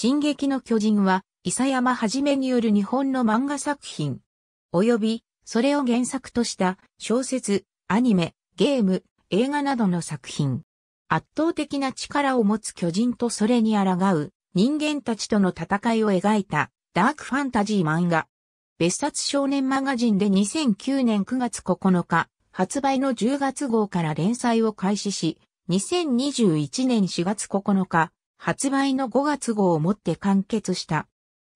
進撃の巨人は、伊佐山はじめによる日本の漫画作品、及び、それを原作とした小説、アニメ、ゲーム、映画などの作品。圧倒的な力を持つ巨人とそれに抗う人間たちとの戦いを描いたダークファンタジー漫画。別冊少年マガジンで2009年9月9日発売の10月号から連載を開始し、2021年4月9日発売の5月号をもって完結した。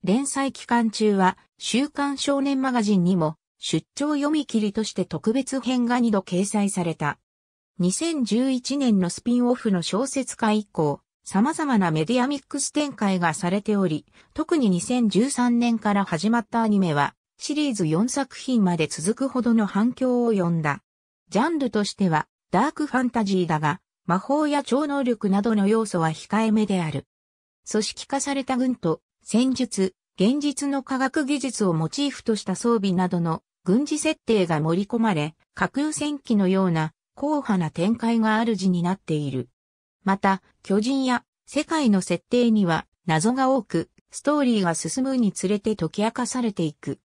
連載期間中は、週刊少年マガジンにも、出張読み切りとして特別編が2度掲載された。2011年のスピンオフの小説化以降、様々なメディアミックス展開がされており、特に2013年から始まったアニメは、シリーズ4作品まで続くほどの反響を呼んだ。ジャンルとしては、ダークファンタジーだが、魔法や超能力などの要素は控えめである。組織化された軍と戦術、現実の科学技術をモチーフとした装備などの軍事設定が盛り込まれ、架空戦機のような硬派な展開が主になっている。また、巨人や世界の設定には謎が多く、ストーリーが進むにつれて解き明かされていく。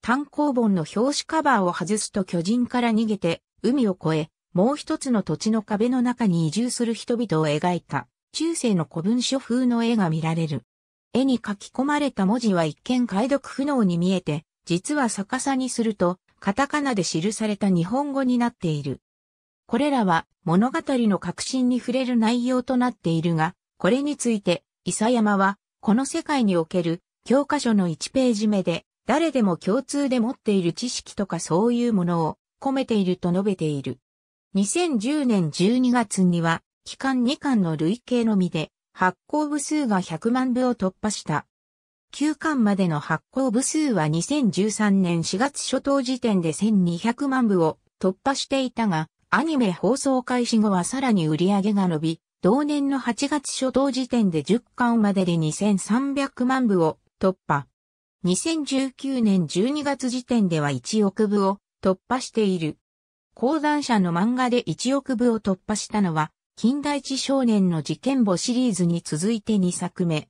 単行本の表紙カバーを外すと巨人から逃げて、海を越え、もう一つの土地の壁の中に移住する人々を描いた、中世の古文書風の絵が見られる。絵に書き込まれた文字は一見解読不能に見えて、実は逆さにすると、カタカナで記された日本語になっている。これらは物語の核心に触れる内容となっているが、これについて、伊佐山は、この世界における教科書の1ページ目で、誰でも共通で持っている知識とかそういうものを込めていると述べている。2010年12月には、期間2巻の累計のみで、発行部数が100万部を突破した。9巻までの発行部数は2013年4月初頭時点で1200万部を突破していたが、アニメ放送開始後はさらに売り上げが伸び、同年の8月初頭時点で10巻までで2300万部を突破。2019年12月時点では1億部を突破している。鉱山社の漫画で1億部を突破したのは、近代一少年の事件簿シリーズに続いて2作目。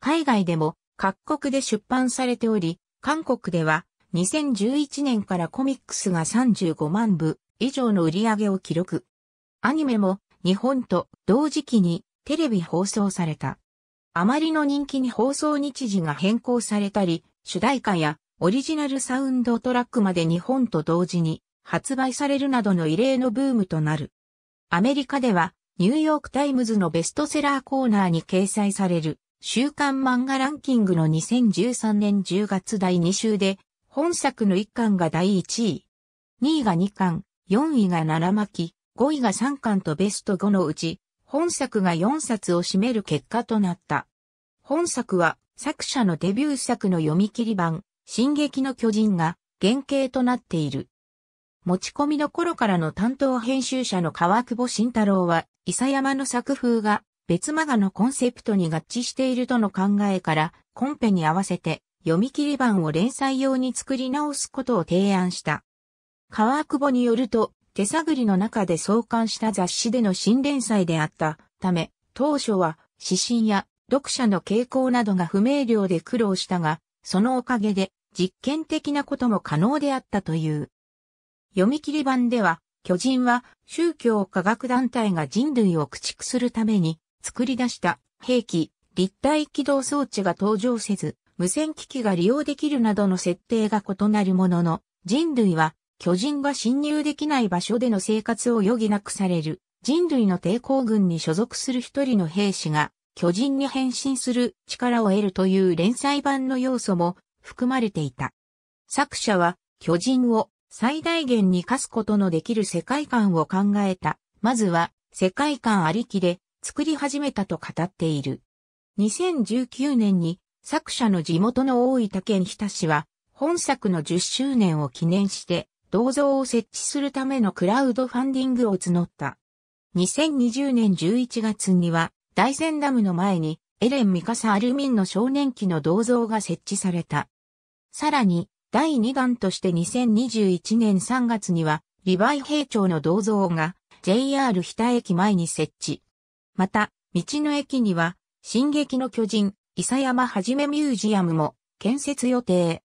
海外でも各国で出版されており、韓国では2011年からコミックスが35万部以上の売り上げを記録。アニメも日本と同時期にテレビ放送された。あまりの人気に放送日時が変更されたり、主題歌やオリジナルサウンドトラックまで日本と同時に発売されるなどの異例のブームとなる。アメリカではニューヨークタイムズのベストセラーコーナーに掲載される週刊漫画ランキングの2013年10月第2週で本作の1巻が第1位。2位が2巻、4位が7巻、5位が3巻とベスト5のうち、本作が4冊を占める結果となった。本作は作者のデビュー作の読み切り版、進撃の巨人が原型となっている。持ち込みの頃からの担当編集者の川久保慎太郎は、伊佐山の作風が別マガのコンセプトに合致しているとの考えから、コンペに合わせて読み切り版を連載用に作り直すことを提案した。川久保によると、手探りの中で創刊した雑誌での新連載であったため、当初は指針や読者の傾向などが不明瞭で苦労したが、そのおかげで実験的なことも可能であったという。読み切り版では、巨人は宗教科学団体が人類を駆逐するために作り出した兵器、立体起動装置が登場せず、無線機器が利用できるなどの設定が異なるものの、人類は巨人が侵入できない場所での生活を余儀なくされる、人類の抵抗軍に所属する一人の兵士が巨人に変身する力を得るという連載版の要素も含まれていた。作者は巨人を最大限に課すことのできる世界観を考えた。まずは世界観ありきで作り始めたと語っている。2019年に作者の地元の大分県日田市は本作の10周年を記念して銅像を設置するためのクラウドファンディングを募った。2020年11月には大仙ダムの前にエレン・ミカサ・アルミンの少年期の銅像が設置された。さらに第2弾として2021年3月には、リヴァイ兵長の銅像が JR 日田駅前に設置。また、道の駅には、進撃の巨人、伊佐山はじめミュージアムも建設予定。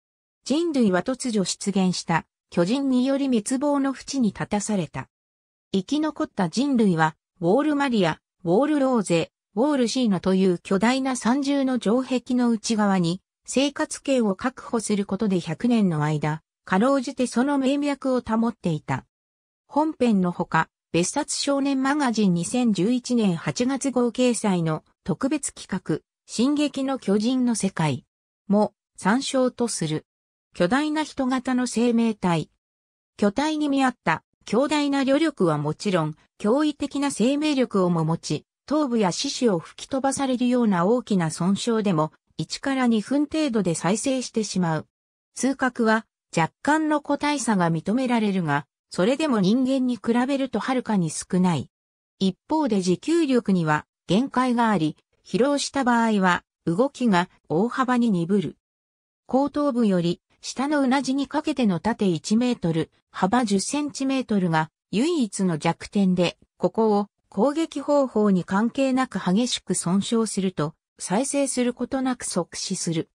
人類は突如出現した巨人により滅亡の淵に立たされた。生き残った人類は、ウォールマリア、ウォールローゼ、ウォールシーナという巨大な三重の城壁の内側に生活圏を確保することで100年の間、かろうじてその名脈を保っていた。本編のほか、別冊少年マガジン2011年8月号掲載の特別企画、進撃の巨人の世界も参照とする。巨大な人型の生命体。巨体に見合った強大な旅力はもちろん、驚異的な生命力をも持ち、頭部や四肢を吹き飛ばされるような大きな損傷でも1から2分程度で再生してしまう。痛覚は若干の個体差が認められるが、それでも人間に比べるとはるかに少ない。一方で持久力には限界があり、疲労した場合は動きが大幅に鈍る。後頭部より下のうなじにかけての縦1メートル、幅10センチメートルが唯一の弱点で、ここを攻撃方法に関係なく激しく損傷すると、再生することなく即死する。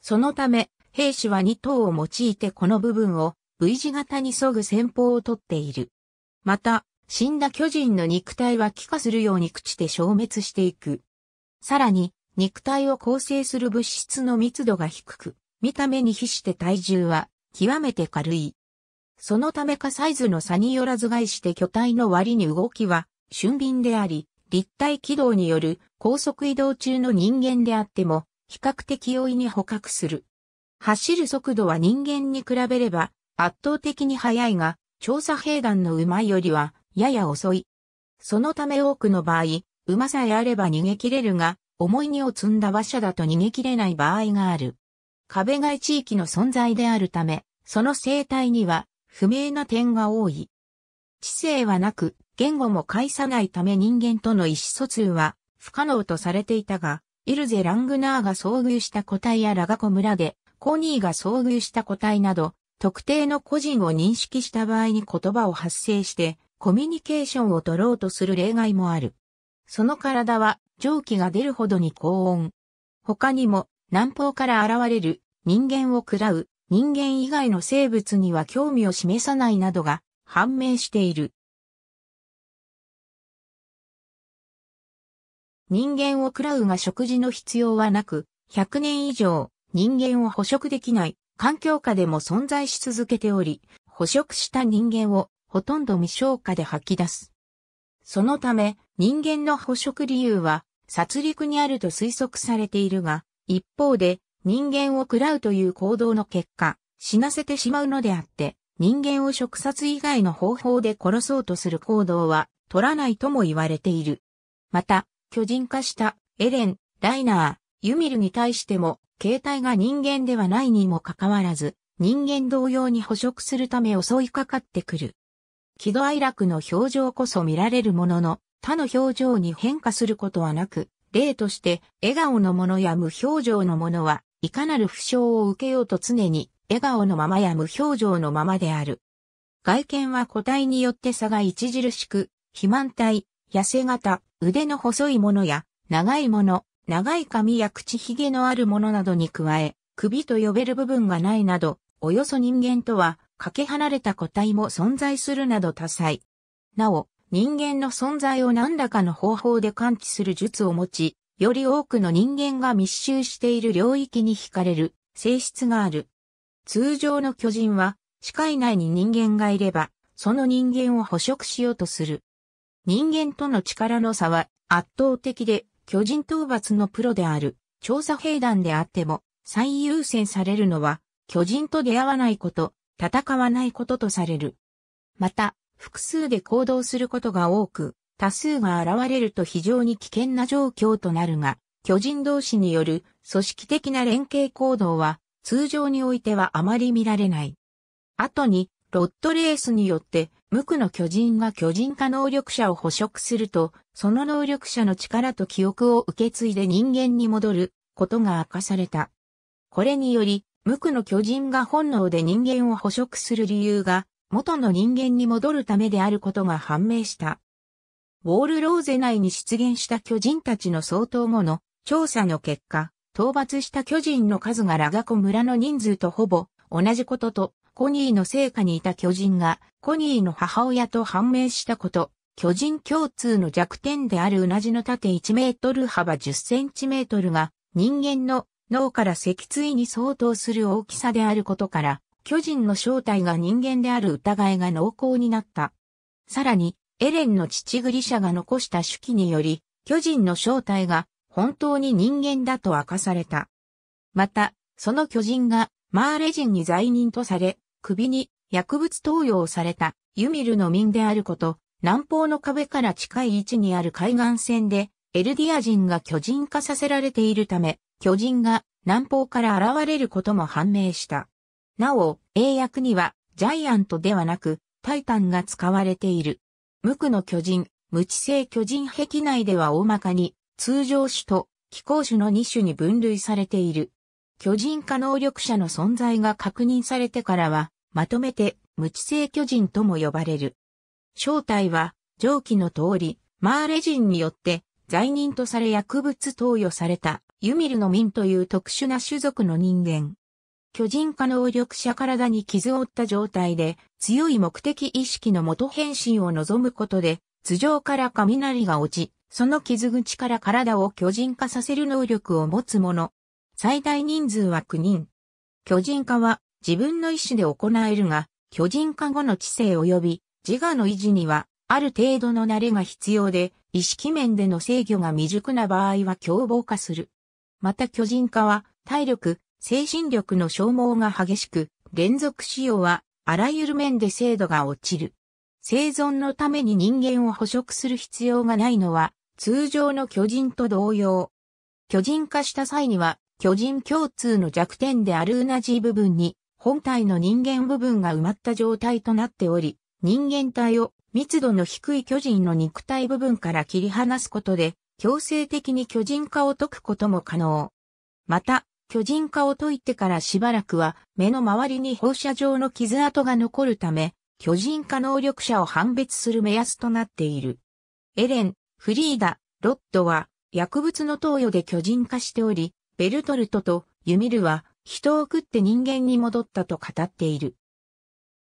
そのため、兵士は2頭を用いてこの部分を V 字型に沿ぐ戦法をとっている。また、死んだ巨人の肉体は気化するように朽ちて消滅していく。さらに、肉体を構成する物質の密度が低く、見た目に比して体重は極めて軽い。そのためかサイズの差によらず害して巨体の割に動きは俊敏であり、立体軌道による高速移動中の人間であっても、比較的容易に捕獲する。走る速度は人間に比べれば圧倒的に速いが、調査兵団の馬よりはやや遅い。そのため多くの場合、馬さえあれば逃げ切れるが、重い荷を積んだ馬車だと逃げ切れない場合がある。壁外地域の存在であるため、その生態には不明な点が多い。知性はなく、言語も介さないため人間との意思疎通は不可能とされていたが、イルゼ・ラングナーが遭遇した個体やラガコ村で、コニーが遭遇した個体など、特定の個人を認識した場合に言葉を発生して、コミュニケーションを取ろうとする例外もある。その体は、蒸気が出るほどに高温。他にも、南方から現れる、人間を喰らう、人間以外の生物には興味を示さないなどが判明している。人間を喰らうが食事の必要はなく、100年以上人間を捕食できない環境下でも存在し続けており、捕食した人間をほとんど未消化で吐き出す。そのため人間の捕食理由は殺戮にあると推測されているが、一方で人間を喰らうという行動の結果、死なせてしまうのであって、人間を食殺以外の方法で殺そうとする行動は取らないとも言われている。また、巨人化したエレン、ライナー、ユミルに対しても、形態が人間ではないにもかかわらず、人間同様に捕食するため襲いかかってくる。喜怒哀楽の表情こそ見られるものの、他の表情に変化することはなく、例として、笑顔のものや無表情のものは、いかなる負傷を受けようと常に、笑顔のままや無表情のままである。外見は個体によって差が著しく、肥満体、痩せ型、腕の細いものや、長いもの、長い髪や口ひげのあるものなどに加え、首と呼べる部分がないなど、およそ人間とは、かけ離れた個体も存在するなど多彩。なお、人間の存在を何らかの方法で感知する術を持ち、より多くの人間が密集している領域に惹かれる性質がある。通常の巨人は、視界内に人間がいれば、その人間を捕食しようとする。人間との力の差は圧倒的で巨人討伐のプロである調査兵団であっても最優先されるのは巨人と出会わないこと、戦わないこととされる。また、複数で行動することが多く、多数が現れると非常に危険な状況となるが、巨人同士による組織的な連携行動は通常においてはあまり見られない。後にロットレースによって無垢の巨人が巨人化能力者を捕食すると、その能力者の力と記憶を受け継いで人間に戻ることが明かされた。これにより、無垢の巨人が本能で人間を捕食する理由が、元の人間に戻るためであることが判明した。ウォールローゼ内に出現した巨人たちの相当後の調査の結果、討伐した巨人の数がラガコ村の人数とほぼ同じこととコニーの成果にいた巨人が、コニーの母親と判明したこと、巨人共通の弱点であるうなじの縦1メートル幅10センチメートルが、人間の脳から脊椎に相当する大きさであることから、巨人の正体が人間である疑いが濃厚になった。さらに、エレンの父グリシャが残した手記により、巨人の正体が本当に人間だと明かされた。また、その巨人がマーレ人に罪人とされ、首に薬物投与をされたユミルの民であること、南方の壁から近い位置にある海岸線で、エルディア人が巨人化させられているため、巨人が南方から現れることも判明した。なお、英訳には、ジャイアントではなく、タイタンが使われている。無垢の巨人、無知性巨人壁内では大まかに、通常種と気候種の2種に分類されている。巨人化能力者の存在が確認されてからは、まとめて無知性巨人とも呼ばれる。正体は、上記の通り、マーレ人によって罪人とされ薬物投与されたユミルの民という特殊な種族の人間。巨人化能力者体に傷を負った状態で強い目的意識の元変身を望むことで頭上から雷が落ち、その傷口から体を巨人化させる能力を持つ者。最大人数は9人。巨人化は自分の意思で行えるが、巨人化後の知性及び自我の維持には、ある程度の慣れが必要で、意識面での制御が未熟な場合は凶暴化する。また巨人化は、体力、精神力の消耗が激しく、連続使用は、あらゆる面で精度が落ちる。生存のために人間を捕食する必要がないのは、通常の巨人と同様。巨人化した際には、巨人共通の弱点である同じ部分に本体の人間部分が埋まった状態となっており、人間体を密度の低い巨人の肉体部分から切り離すことで、強制的に巨人化を解くことも可能。また、巨人化を解いてからしばらくは、目の周りに放射状の傷跡が残るため、巨人化能力者を判別する目安となっている。エレン、フリーダ、ロッドは、薬物の投与で巨人化しており、ベルトルトとユミルは人を食って人間に戻ったと語っている。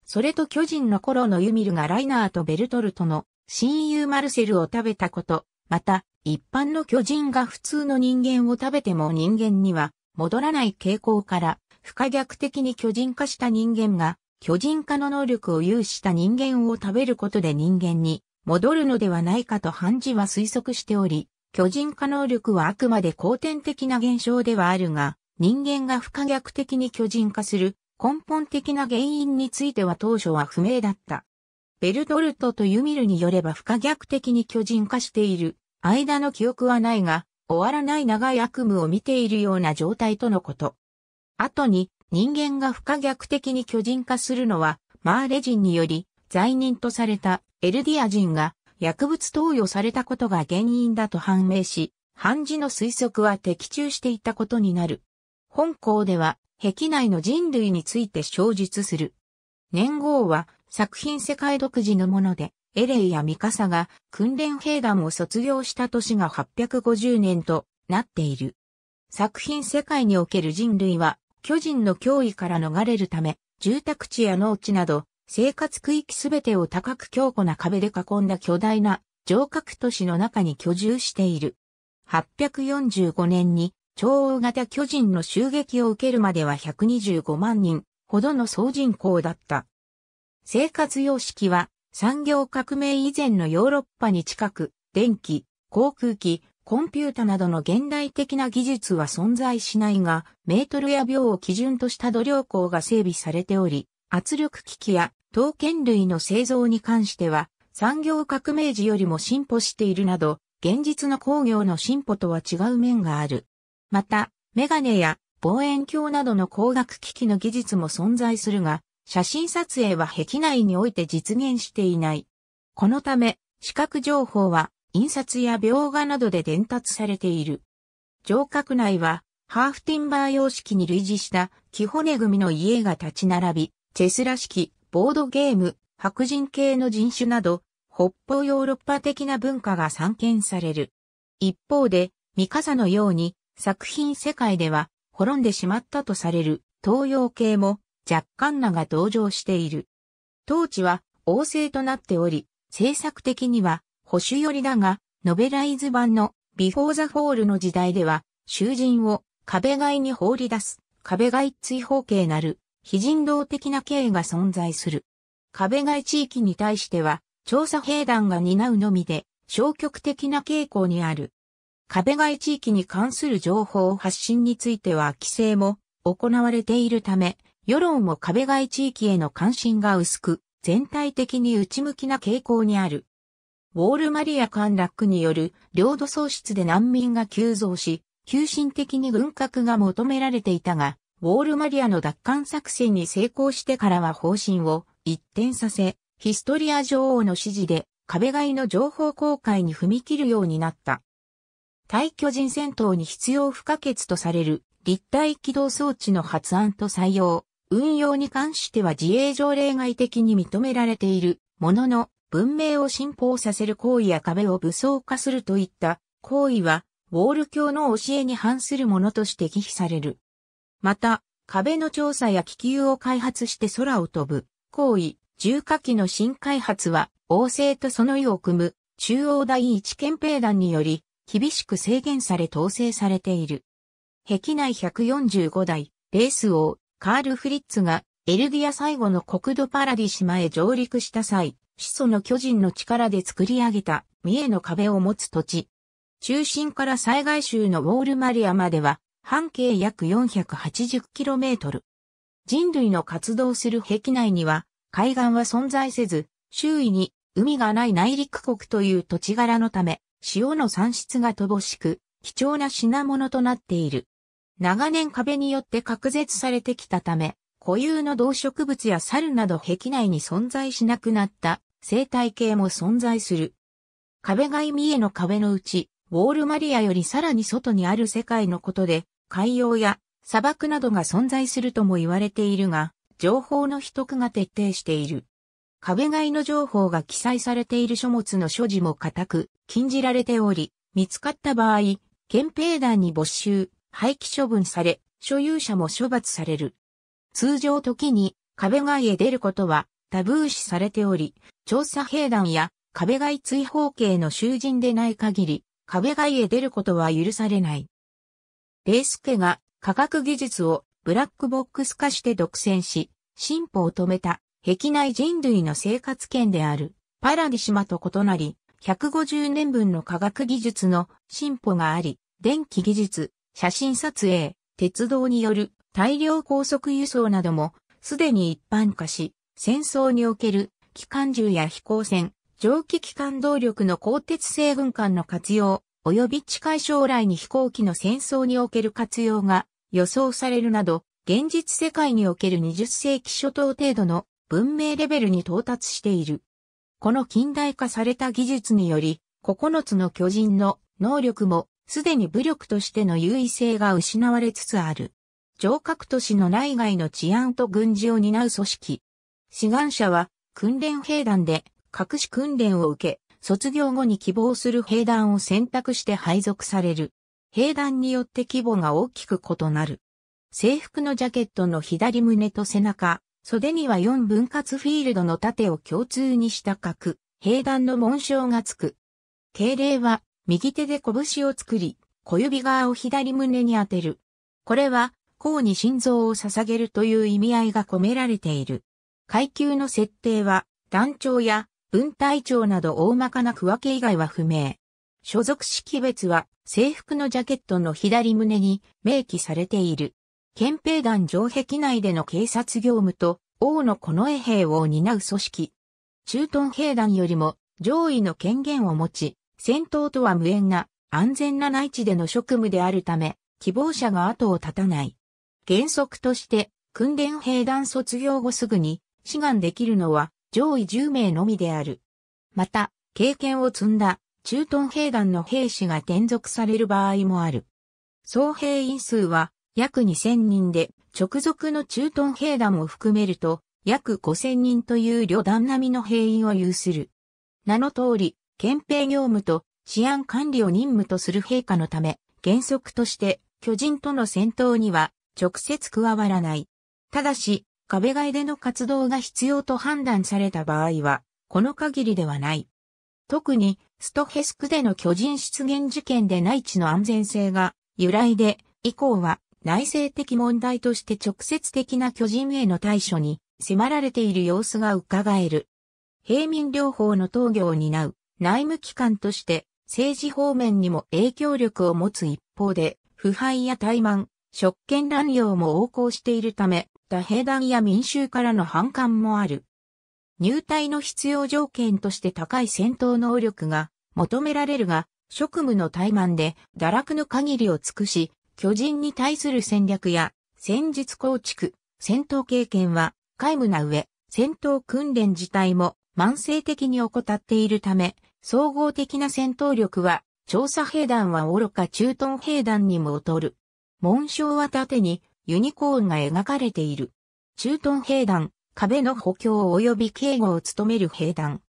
それと巨人の頃のユミルがライナーとベルトルトの親友マルセルを食べたこと、また、一般の巨人が普通の人間を食べても人間には戻らない傾向から、不可逆的に巨人化した人間が、巨人化の能力を有した人間を食べることで人間に戻るのではないかと判事は推測しており、巨人化能力はあくまで後天的な現象ではあるが、人間が不可逆的に巨人化する根本的な原因については当初は不明だった。ベルドルトとユミルによれば不可逆的に巨人化している間の記憶はないが、終わらない長い悪夢を見ているような状態とのこと。後に人間が不可逆的に巨人化するのは、マーレ人により罪人とされたエルディア人が薬物投与されたことが原因だと判明し、判事の推測は的中していたことになる。本校では、壁内の人類について詳述する。年号は作品世界独自のもので、エレイやミカサが訓練兵団を卒業した年が850年となっている。作品世界における人類は巨人の脅威から逃れるため、住宅地や農地など生活区域すべてを高く強固な壁で囲んだ巨大な城郭都市の中に居住している。845年に超大型巨人の襲撃を受けるまでは125万人ほどの総人口だった。生活様式は産業革命以前のヨーロッパに近く、電気、航空機、コンピュータなどの現代的な技術は存在しないが、メートルや秒を基準とした土量港が整備されており、圧力機器や刀剣類の製造に関しては、産業革命時よりも進歩しているなど、現実の工業の進歩とは違う面がある。また、メガネや望遠鏡などの光学機器の技術も存在するが、写真撮影は壁内において実現していない。このため、視覚情報は印刷や描画などで伝達されている。城郭内は、ハーフティンバー様式に類似した木骨組の家が立ち並び、チェスらしきボードゲーム、白人系の人種など、北方ヨーロッパ的な文化が散見される。一方で、ミカサのように作品世界では滅んでしまったとされる東洋系も若干名が登場している。当地は旺盛となっており、政策的には保守寄りだが、ノベライズ版のビフォーザフォールの時代では、囚人を壁外に放り出す、壁外追放刑なる、非人道的な刑が存在する。壁外地域に対しては、調査兵団が担うのみで、消極的な傾向にある。壁外地域に関する情報発信については規制も行われているため、世論も壁外地域への関心が薄く、全体的に内向きな傾向にある。ウォールマリア陥落による領土喪失で難民が急増し、急進的に軍拡が求められていたが、ウォールマリアの奪還作戦に成功してからは方針を一転させ、ヒストリア女王の指示で壁外の情報公開に踏み切るようになった。対巨人戦闘に必要不可欠とされる立体起動装置の発案と採用、運用に関しては自衛上例外的に認められているものの、文明を進歩させる行為や壁を武装化するといった行為は、ウォール教の教えに反するものとして忌避される。また、壁の調査や気球を開発して空を飛ぶ行為、重火器の新開発は、王政とその意を組む中央第一憲兵団により厳しく制限され統制されている。壁内145台、レース王、カール・フリッツが、エルディア最後の国土パラディ島へ上陸した際、始祖の巨人の力で作り上げた、三重の壁を持つ土地。中心から災害州のウォールマリアまでは、半径約 480km。人類の活動する壁内には、海岸は存在せず、周囲に海がない内陸国という土地柄のため、塩の産出が乏しく、貴重な品物となっている。長年壁によって隔絶されてきたため、固有の動植物や猿など壁内に存在しなくなった生態系も存在する。壁外見への壁のうち、ウォールマリアよりさらに外にある世界のことで、海洋や砂漠などが存在するとも言われているが、情報の秘匿が徹底している。壁外の情報が記載されている書物の所持も固く、禁じられており、見つかった場合、憲兵団に没収、廃棄処分され、所有者も処罰される。通常時に壁外へ出ることはタブー視されており、調査兵団や壁外追放刑の囚人でない限り、壁外へ出ることは許されない。レース家が科学技術をブラックボックス化して独占し、進歩を止めた、壁内人類の生活圏である、パラディ島と異なり、150年分の科学技術の進歩があり、電気技術、写真撮影、鉄道による大量高速輸送などもすでに一般化し、戦争における機関銃や飛行船、蒸気機関動力の鋼鉄製軍艦の活用、及び近い将来に飛行機の戦争における活用が予想されるなど、現実世界における20世紀初頭程度の文明レベルに到達している。この近代化された技術により、9つの巨人の能力もすでに武力としての優位性が失われつつある。城郭都市の内外の治安と軍事を担う組織。志願者は訓練兵団で隠し訓練を受け、卒業後に希望する兵団を選択して配属される。兵団によって規模が大きく異なる。制服のジャケットの左胸と背中、袖には4分割フィールドの盾を共通にした角、平団の紋章がつく。敬礼は、右手で拳を作り、小指側を左胸に当てる。これは、甲に心臓を捧げるという意味合いが込められている。階級の設定は、団長や分隊長など大まかな区分け以外は不明。所属識別は制服のジャケットの左胸に明記されている。憲兵団城壁内での警察業務と王の近衛兵を担う組織。駐屯兵団よりも上位の権限を持ち、戦闘とは無縁な安全な内地での職務であるため、希望者が後を絶たない。原則として、訓練兵団卒業後すぐに志願できるのは上位10名のみである。また、経験を積んだ駐屯兵団の兵士が転属される場合もある。総兵員数は約2000人で、直属の駐屯兵団を含めると、約5000人という旅団並みの兵員を有する。名の通り、憲兵業務と治安管理を任務とする陛下のため、原則として巨人との戦闘には直接加わらない。ただし、壁外での活動が必要と判断された場合は、この限りではない。特に、ストヘスクでの巨人出現事件で内地の安全性が由来で、以降は内政的問題として直接的な巨人への対処に迫られている様子が伺える。平民療法の統御を担う内務機関として政治方面にも影響力を持つ一方で、腐敗や怠慢、職権乱用も横行しているため、打兵団や民衆からの反感もある。入隊の必要条件として高い戦闘能力が求められるが、職務の怠慢で堕落の限りを尽くし、巨人に対する戦略や戦術構築、戦闘経験は皆無な上、戦闘訓練自体も慢性的に怠っているため、総合的な戦闘力は、調査兵団は愚か駐屯兵団にも劣る。紋章は縦にユニコーンが描かれている。駐屯兵団、壁の補強及び警護を務める兵団。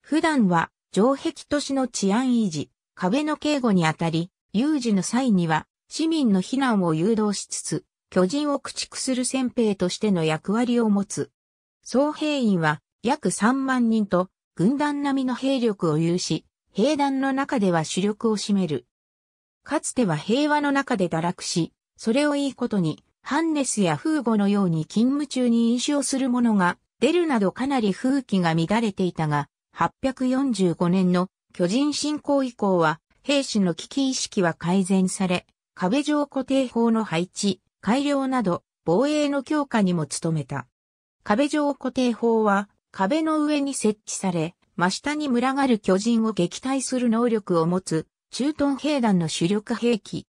普段は城壁都市の治安維持、壁の警護にあたり、有事の際には市民の避難を誘導しつつ、巨人を駆逐する先兵としての役割を持つ。総兵員は約3万人と軍団並みの兵力を有し、兵団の中では主力を占める。かつては平和の中で堕落し、それをいいことに、ハンネスやフーゴのように勤務中に飲酒をする者が出るなどかなり風紀が乱れていたが、845年の巨人侵攻以降は、兵士の危機意識は改善され、壁上固定砲の配置、改良など、防衛の強化にも努めた。壁上固定砲は、壁の上に設置され、真下に群がる巨人を撃退する能力を持つ、駐屯兵団の主力兵器。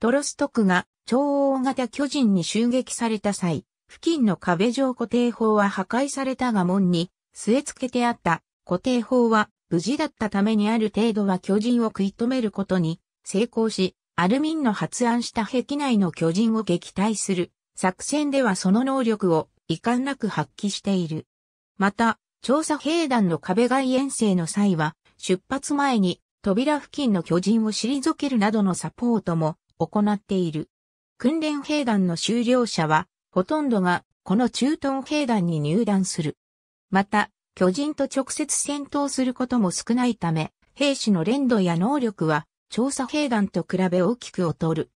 トロストクが超大型巨人に襲撃された際、付近の壁上固定砲は破壊されたが門に据え付けてあった固定砲は無事だったためにある程度は巨人を食い止めることに成功し、アルミンの発案した壁内の巨人を撃退する作戦ではその能力を遺憾なく発揮している。また、調査兵団の壁外遠征の際は、出発前に扉付近の巨人を退けるなどのサポートも行っている。訓練兵団の修了者は、ほとんどがこの駐屯兵団に入団する。また、巨人と直接戦闘することも少ないため、兵士の練度や能力は調査兵団と比べ大きく劣る。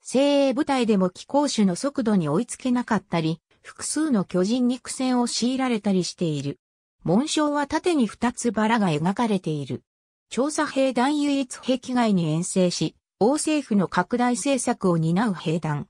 精鋭部隊でも気候種の速度に追いつけなかったり、複数の巨人に苦戦を強いられたりしている。紋章は縦に二つバラが描かれている。調査兵団唯一壁外に遠征し、王政府の拡大政策を担う兵団。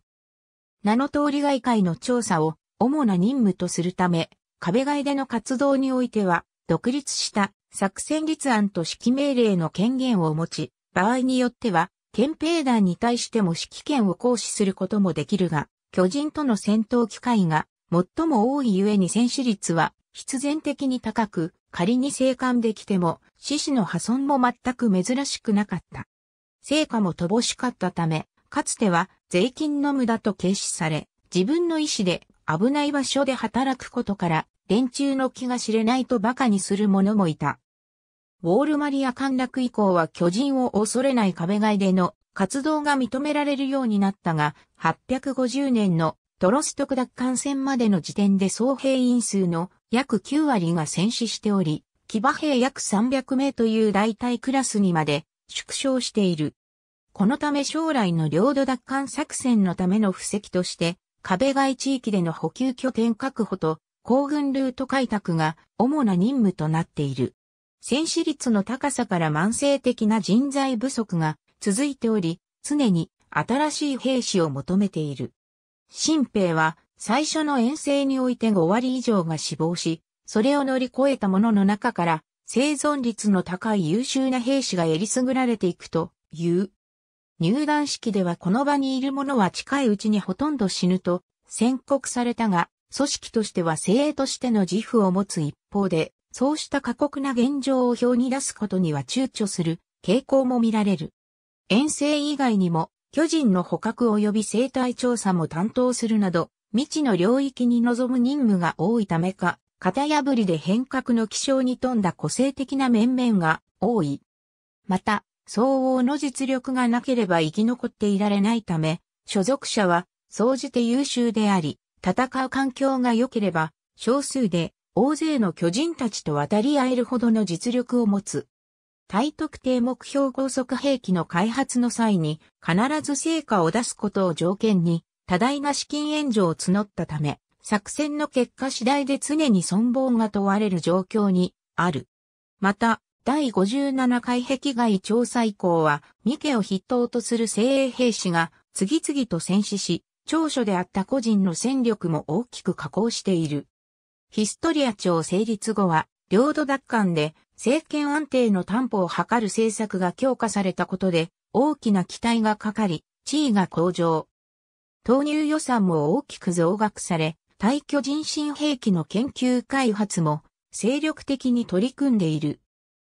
名の通り外界の調査を主な任務とするため、壁外での活動においては、独立した作戦立案と指揮命令の権限を持ち、場合によっては、憲兵団に対しても指揮権を行使することもできるが、巨人との戦闘機会が最も多いゆえに戦死率は必然的に高く、仮に生還できても、獅子の破損も全く珍しくなかった。成果も乏しかったため、かつては税金の無駄と軽視され、自分の意志で危ない場所で働くことから、連中の気が知れないと馬鹿にする者もいた。ウォールマリア陥落以降は巨人を恐れない壁外での活動が認められるようになったが、850年のトロストク奪還戦までの時点で総兵員数の約9割が戦死しており、騎馬兵約300名という大隊クラスにまで縮小している。このため将来の領土奪還作戦のための布石として、壁外地域での補給拠点確保と、行軍ルート開拓が主な任務となっている。戦死率の高さから慢性的な人材不足が続いており、常に新しい兵士を求めている。新兵は最初の遠征において5割以上が死亡し、それを乗り越えた者の中から生存率の高い優秀な兵士がえりすぐられていくという。入団式ではこの場にいる者は近いうちにほとんど死ぬと宣告されたが、組織としては精鋭としての自負を持つ一方で、そうした過酷な現状を表に出すことには躊躇する傾向も見られる。遠征以外にも、巨人の捕獲及び生態調査も担当するなど、未知の領域に臨む任務が多いためか、型破りで変革の気象に富んだ個性的な面々が多い。また、相応の実力がなければ生き残っていられないため、所属者は、総じて優秀であり、戦う環境が良ければ、少数で大勢の巨人たちと渡り合えるほどの実力を持つ。大特定目標高速兵器の開発の際に必ず成果を出すことを条件に多大な資金援助を募ったため、作戦の結果次第で常に存亡が問われる状況にある。また、第57回壁外調査以降は、ミケを筆頭とする精鋭兵士が次々と戦死し、長所であった個人の戦力も大きく加工している。ヒストリア庁成立後は、領土奪還で政権安定の担保を図る政策が強化されたことで、大きな期待がかかり、地位が向上。投入予算も大きく増額され、退巨人新兵器の研究開発も精力的に取り組んでいる。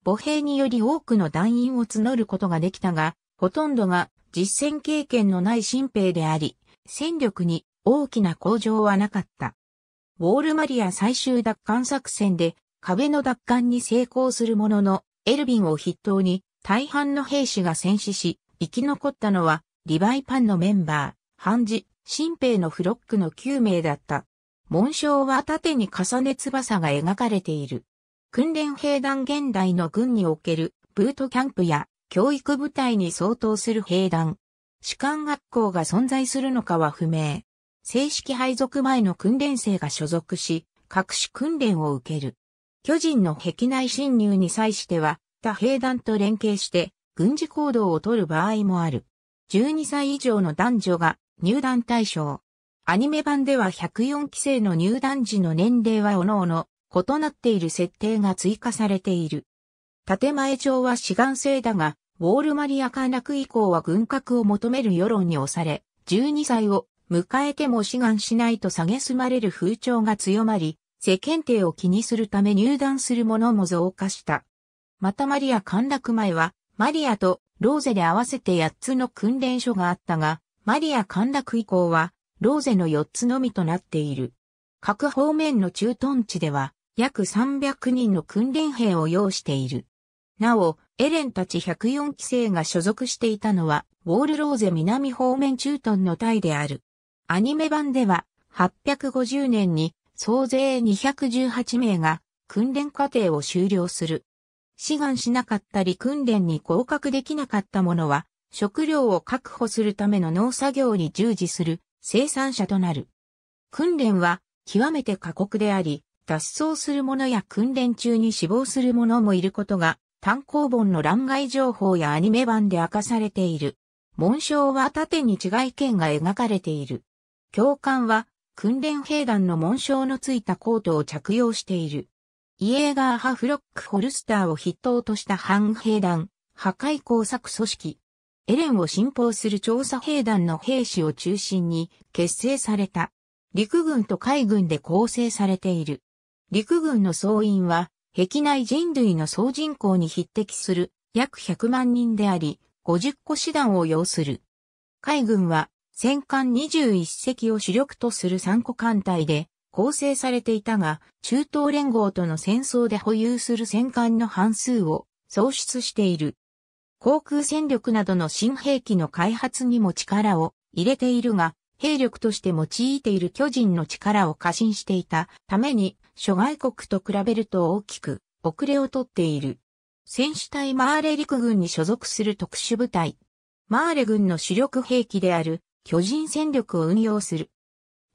母兵により多くの団員を募ることができたが、ほとんどが実戦経験のない新兵であり、戦力に大きな向上はなかった。ウォールマリア最終奪還作戦で壁の奪還に成功するものの、エルビンを筆頭に大半の兵士が戦死し、生き残ったのはリヴァイパンのメンバー、ハンジ、新兵のフロックの9名だった。紋章は縦に重ね翼が描かれている。訓練兵団現代の軍におけるブートキャンプや教育部隊に相当する兵団。士官学校が存在するのかは不明。正式配属前の訓練生が所属し、各種訓練を受ける。巨人の壁内侵入に際しては、他兵団と連携して軍事行動を取る場合もある。12歳以上の男女が入団対象。アニメ版では104期生の入団時の年齢は各々異なっている設定が追加されている。建前上は志願制だが、ウォールマリア陥落以降は軍拡を求める世論に押され、12歳を迎えても志願しないと蔑まれる風潮が強まり、世間体を気にするため入団する者も増加した。またマリア陥落前は、マリアとローゼで合わせて8つの訓練所があったが、マリア陥落以降は、ローゼの4つのみとなっている。各方面の駐屯地では、約300人の訓練兵を要している。なお、エレンたち104期生が所属していたのは、ウォールローゼ南方面駐屯の隊である。アニメ版では、850年に総勢218名が訓練過程を終了する。志願しなかったり訓練に合格できなかった者は、食料を確保するための農作業に従事する生産者となる。訓練は極めて過酷であり、脱走する者や訓練中に死亡する者もいることが単行本の欄外情報やアニメ版で明かされている。紋章は縦に違い剣が描かれている。教官は訓練兵団の紋章のついたコートを着用している。イエーガー派フロックホルスターを筆頭とした反兵団、破壊工作組織。エレンを信奉する調査兵団の兵士を中心に結成された。陸軍と海軍で構成されている。陸軍の総員は、壁内人類の総人口に匹敵する約100万人であり、50個師団を要する。海軍は戦艦21隻を主力とする三個艦隊で構成されていたが、中東連合との戦争で保有する戦艦の半数を創出している。航空戦力などの新兵器の開発にも力を入れているが、兵力として用いている巨人の力を過信していたために、諸外国と比べると大きく遅れをとっている。戦士隊マーレ陸軍に所属する特殊部隊。マーレ軍の主力兵器である巨人戦力を運用する。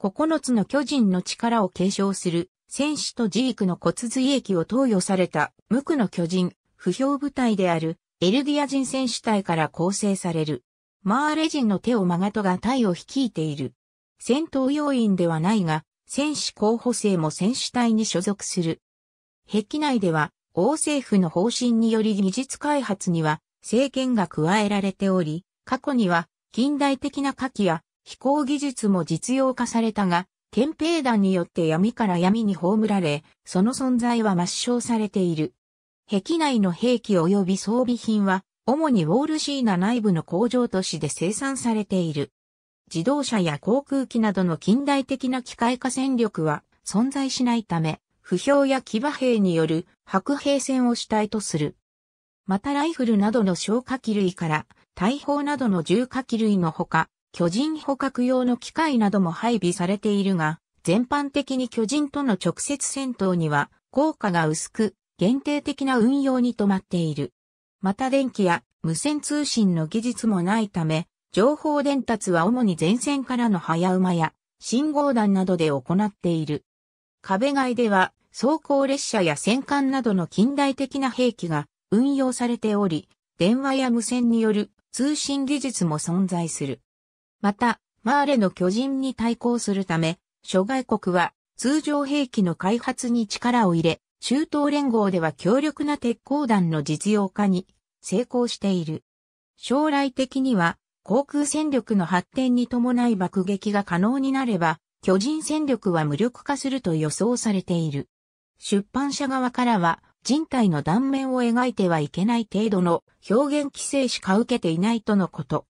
9つの巨人の力を継承する、戦士とジークの骨髄液を投与された無垢の巨人、不評部隊であるエルディア人戦士隊から構成される。マーレ人の手を曲がとが隊を率いている。戦闘要員ではないが、戦士候補生も戦士隊に所属する。壁内では、王政府の方針により技術開発には、政権が加えられており、過去には近代的な火器や飛行技術も実用化されたが、憲兵団によって闇から闇に葬られ、その存在は抹消されている。壁内の兵器及び装備品は、主にウォールシーナ内部の工場都市で生産されている。自動車や航空機などの近代的な機械化戦力は存在しないため、不評や騎馬兵による白兵戦を主体とする。またライフルなどの消火器類から大砲などの重火器類のほか、巨人捕獲用の機械なども配備されているが、全般的に巨人との直接戦闘には効果が薄く、限定的な運用に止まっている。また電気や無線通信の技術もないため、情報伝達は主に前線からの早馬や信号弾などで行っている。壁外では走行列車や戦艦などの近代的な兵器が運用されており、電話や無線による通信技術も存在する。また、マーレの巨人に対抗するため、諸外国は通常兵器の開発に力を入れ、中東連合では強力な鉄鋼弾の実用化に成功している。将来的には航空戦力の発展に伴い爆撃が可能になれば、巨人戦力は無力化すると予想されている。出版社側からは、人体の断面を描いてはいけない程度の表現規制しか受けていないとのこと。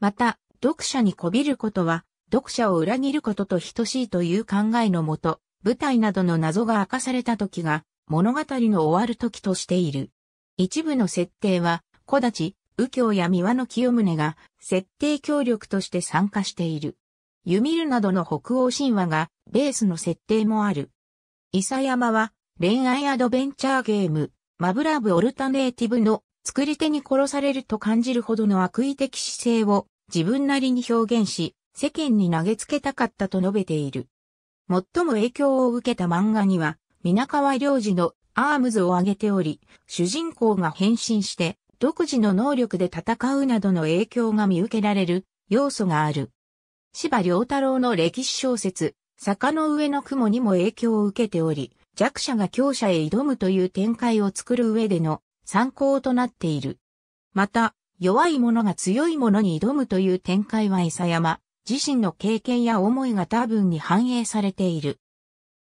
また、読者にこびることは、読者を裏切ることと等しいという考えのもと、舞台などの謎が明かされた時が、物語の終わる時としている。一部の設定は、小立、右京や三輪の清宗が、設定協力として参加している。ユミルなどの北欧神話が、ベースの設定もある。伊佐山は、恋愛アドベンチャーゲーム、マブラブオルタネーティブの作り手に殺されると感じるほどの悪意的姿勢を自分なりに表現し、世間に投げつけたかったと述べている。最も影響を受けた漫画には、皆川良二のアームズを挙げており、主人公が変身して独自の能力で戦うなどの影響が見受けられる要素がある。芝良太郎の歴史小説、坂の上の雲にも影響を受けており、弱者が強者へ挑むという展開を作る上での参考となっている。また、弱い者が強い者に挑むという展開は伊佐山、自身の経験や思いが多分に反映されている。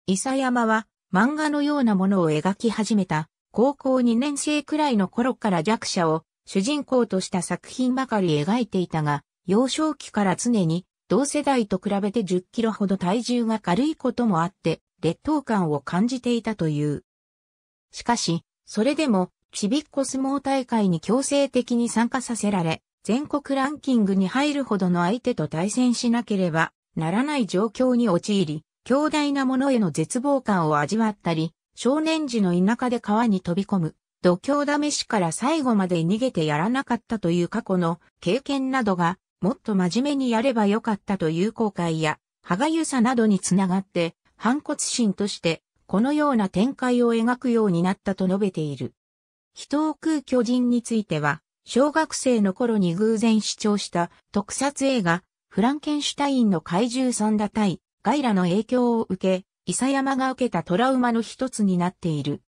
伊佐山は漫画のようなものを描き始めた高校2年生くらいの頃から弱者を主人公とした作品ばかり描いていたが、幼少期から常に同世代と比べて10キロほど体重が軽いこともあって、劣等感を感じていたという。しかし、それでも、ちびっこ相撲大会に強制的に参加させられ、全国ランキングに入るほどの相手と対戦しなければならない状況に陥り、強大なものへの絶望感を味わったり、少年時の田舎で川に飛び込む、度胸試しから最後まで逃げてやらなかったという過去の経験などが、もっと真面目にやればよかったという後悔や、歯がゆさなどにつながって、反骨心として、このような展開を描くようになったと述べている。人を食う巨人については、小学生の頃に偶然視聴した特撮映画、フランケンシュタインの怪獣サンダ対ガイラの影響を受け、イサヤマが受けたトラウマの一つになっている。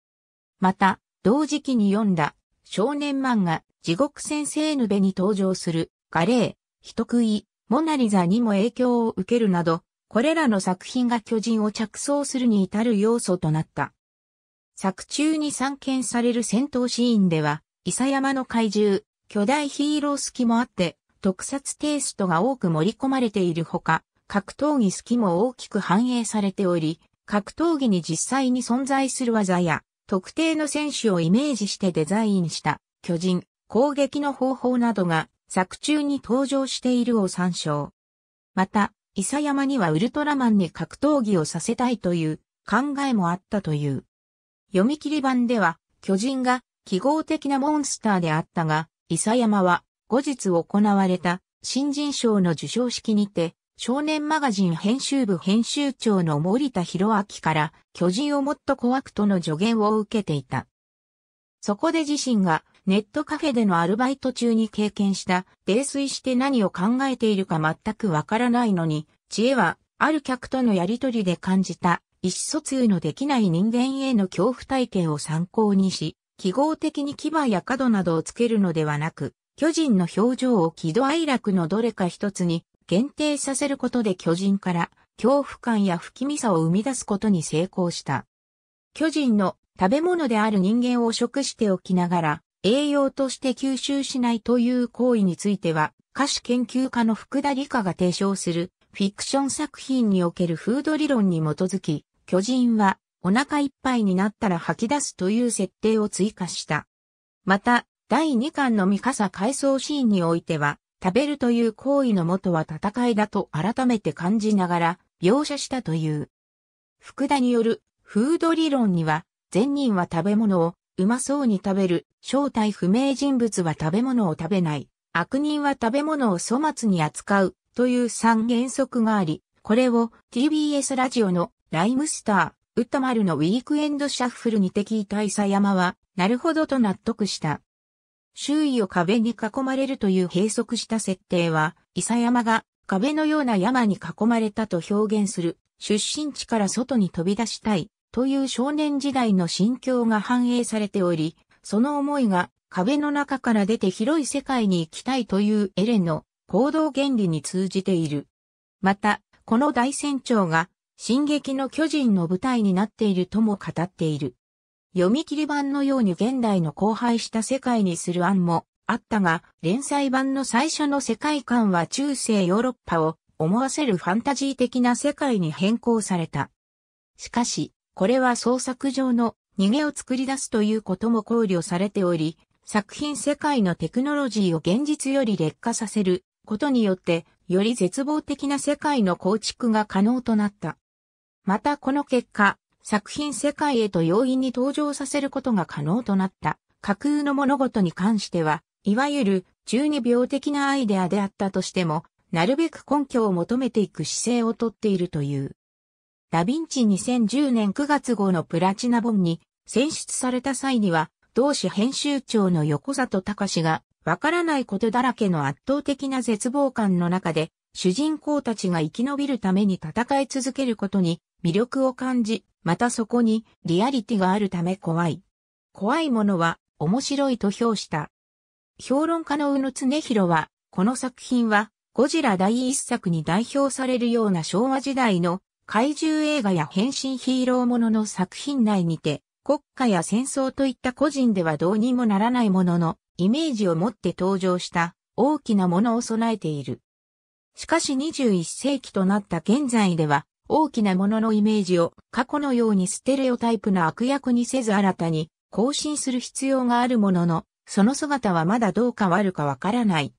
また、同時期に読んだ少年漫画、地獄先生ヌベに登場するガレー、人食い、モナリザにも影響を受けるなど、これらの作品が巨人を着想するに至る要素となった。作中に散見される戦闘シーンでは、伊佐山の怪獣、巨大ヒーロー好きもあって、特撮テイストが多く盛り込まれているほか、格闘技好きも大きく反映されており、格闘技に実際に存在する技や、特定の選手をイメージしてデザインした巨人、攻撃の方法などが作中に登場しているを参照。また、伊佐山にはウルトラマンに格闘技をさせたいという考えもあったという。読み切り版では、巨人が記号的なモンスターであったが、伊佐山は後日行われた新人賞の受賞式にて、少年マガジン編集部編集長の森田博明から巨人をもっと怖くとの助言を受けていた。そこで自身がネットカフェでのアルバイト中に経験した、泥酔して何を考えているか全くわからないのに、知恵は、ある客とのやりとりで感じた、意思疎通のできない人間への恐怖体験を参考にし、記号的に牙や角などをつけるのではなく、巨人の表情を喜怒哀楽のどれか一つに限定させることで巨人から恐怖感や不気味さを生み出すことに成功した。巨人の食べ物である人間を食しておきながら、栄養として吸収しないという行為については、歌詞研究家の福田理科が提唱するフィクション作品におけるフード理論に基づき、巨人はお腹いっぱいになったら吐き出すという設定を追加した。また、第2巻のミカサ回想シーンにおいては、食べるという行為のもとは戦いだと改めて感じながら描写したという。福田によるフード理論には、善人は食べ物をうまそうに食べる、正体不明人物は食べ物を食べない、悪人は食べ物を粗末に扱う、という三原則があり、これを TBS ラジオのライムスター、歌丸のウィークエンドシャッフルに敵いた伊佐山は、なるほどと納得した。周囲を壁に囲まれるという閉塞した設定は、伊佐山が壁のような山に囲まれたと表現する、出身地から外に飛び出したい、という少年時代の心境が反映されており、その思いが壁の中から出て広い世界に行きたいというエレンの行動原理に通じている。また、この大船長が進撃の巨人の舞台になっているとも語っている。読み切り版のように現代の荒廃した世界にする案もあったが、連載版の最初の世界観は中世ヨーロッパを思わせるファンタジー的な世界に変更された。しかし、これは創作上の逃げを作り出すということも考慮されており、作品世界のテクノロジーを現実より劣化させることによって、より絶望的な世界の構築が可能となった。またこの結果、作品世界へと容易に登場させることが可能となった。架空の物事に関しては、いわゆる中二病的なアイデアであったとしても、なるべく根拠を求めていく姿勢をとっているという。ダヴィンチ2010年9月号のプラチナ本に選出された際には、同志編集長の横里隆が、わからないことだらけの圧倒的な絶望感の中で、主人公たちが生き延びるために戦い続けることに魅力を感じ、またそこにリアリティがあるため怖い。怖いものは面白いと評した。評論家の宇野常弘は、この作品はゴジラ第一作に代表されるような昭和時代の怪獣映画や変身ヒーローものの作品内にて、国家や戦争といった個人ではどうにもならないものの、イメージを持って登場した大きなものを備えている。しかし21世紀となった現在では、大きなもののイメージを過去のようにステレオタイプな悪役にせず新たに更新する必要があるものの、その姿はまだどう変わるかわからない。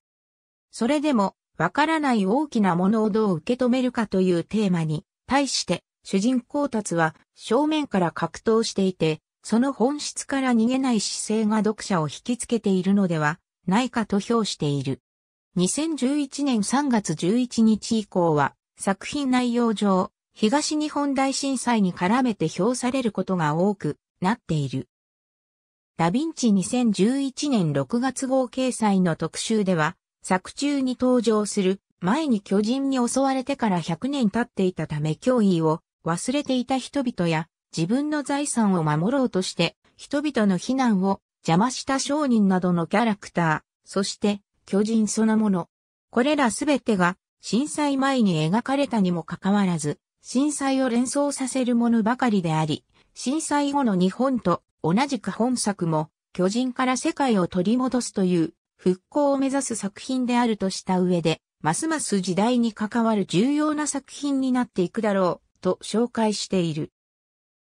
それでも、わからない大きなものをどう受け止めるかというテーマに対して、主人公達は正面から格闘していて、その本質から逃げない姿勢が読者を引きつけているのではないかと評している。2011年3月11日以降は、作品内容上、東日本大震災に絡めて評されることが多くなっている。ダヴィンチ2011年6月号掲載の特集では、作中に登場する前に巨人に襲われてから100年経っていたため脅威を忘れていた人々や自分の財産を守ろうとして人々の避難を邪魔した商人などのキャラクター、そして巨人そのもの。これらすべてが震災前に描かれたにもかかわらず、震災を連想させるものばかりであり、震災後の日本と同じく本作も巨人から世界を取り戻すという復興を目指す作品であるとした上で、ますます時代に関わる重要な作品になっていくだろう、と紹介している。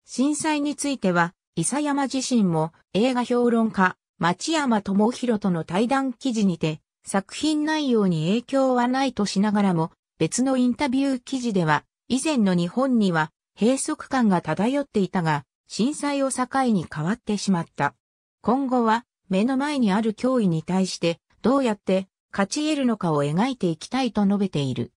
震災については、伊佐山自身も映画評論家、町山智博との対談記事にて、作品内容に影響はないとしながらも、別のインタビュー記事では、以前の日本には閉塞感が漂っていたが、震災を境に変わってしまった。今後は目の前にある脅威に対してどうやって勝ち得るのかを描いていきたいと述べている。